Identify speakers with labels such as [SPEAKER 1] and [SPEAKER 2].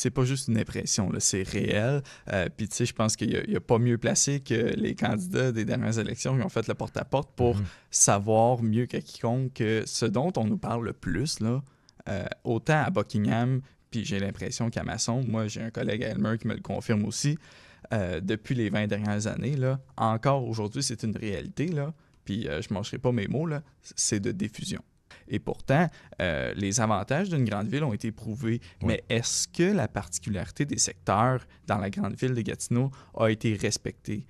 [SPEAKER 1] c'est pas juste une impression, c'est réel. Euh, puis, tu sais, je pense qu'il n'y a, pas mieux placé que les candidats des dernières élections qui ont fait le porte-à-porte pour mhm. savoir mieux que quiconque que ce dont on nous parle le plus, là, euh, autant à Buckingham, puis j'ai l'impression qu'à Masson, moi, j'ai un collègue à Elmer qui me le confirme aussi, euh, depuis les 20 dernières années, là, encore aujourd'hui, c'est une réalité, là, puis je ne mangerai pas mes mots, là, c'est de diffusion. Et pourtant, euh, les avantages d'une grande ville ont été prouvés. Mais est-ce que la particularité des secteurs dans la grande ville de Gatineau a été respectée?